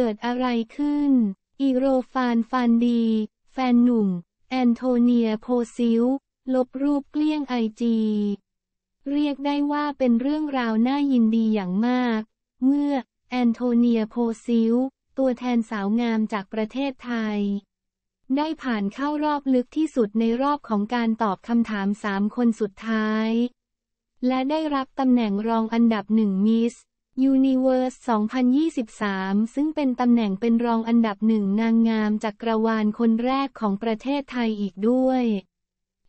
เกิดอะไรขึ้น อีโรฟานฟานดี แฟนหนุ่ม แอนโทเนียโพซิลลบรูปเกลี้ยงไอจีเรียกได้ว่าเป็นเรื่องราวน่ายินดีอย่างมาก เมื่อ แอนโทเนียโพซิลตัวแทนสาวงามจากประเทศไทย ได้ผ่านเข้ารอบลึกที่สุดในรอบของการตอบคำถามสามคนสุดท้าย และได้รับตำแหน่งรองอันดับหนึ่งมิส Universe 2023 ซึ่งเป็นตำแหน่งเป็นรองอันดับหนึ่งนางงามจากกรวาลคนแรกของประเทศไทยอีกด้วย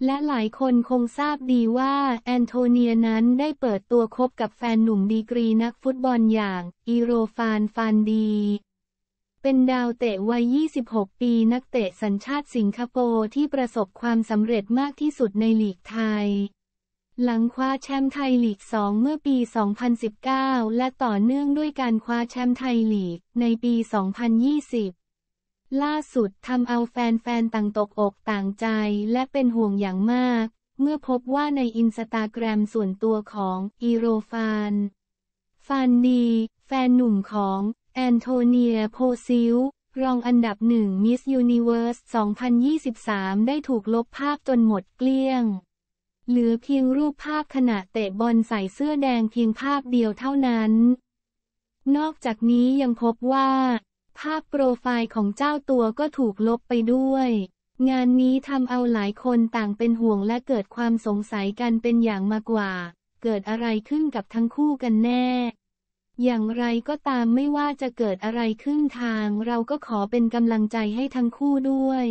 และหลายคนคงทราบดีว่าแอนโทเนียนั้นได้เปิดตัวคบกับแฟนหนุ่มดีกรีนักฟุตบอลอย่าง อีโรฟานฟานดี เป็นดาวเตะวัย 26 ปีนักเตะสัญชาติสิงคโปร์ที่ประสบความสำเร็จมากที่สุดในลีกไทยหลังคว้าแชมป์ไทยลีก2เมื่อปี 2019 และต่อเนื่องด้วยการคว้าแชมป์ไทยลีกในปี 2020 ล่าสุดทำเอาแฟนๆต่างตกอกต่างใจและเป็นห่วงอย่างมาก เมื่อพบว่าในอินสตาแกรมส่วนตัวของอีโรฟานฟานดี แฟนหนุ่มของแอนโทเนีย โพซิลรองอันดับหนึ่งมิสยูนิเวิร์ส2023 ได้ถูกลบภาพจนหมดเกลี้ยงเหลือเพียงรูปภาพขณะเตะบอลใส่เสื้อแดงเพียงภาพเดียวเท่านั้น นอกจากนี้ยังพบว่า ภาพโปรไฟล์ของเจ้าตัวก็ถูกลบไปด้วย งานนี้ทำเอาหลายคนต่างเป็นห่วงและเกิดความสงสัยกันเป็นอย่างมากกว่า เกิดอะไรขึ้นกับทั้งคู่กันแน่ อย่างไรก็ตามไม่ว่าจะเกิดอะไรขึ้นทาง เราก็ขอเป็นกำลังใจให้ทั้งคู่ด้วย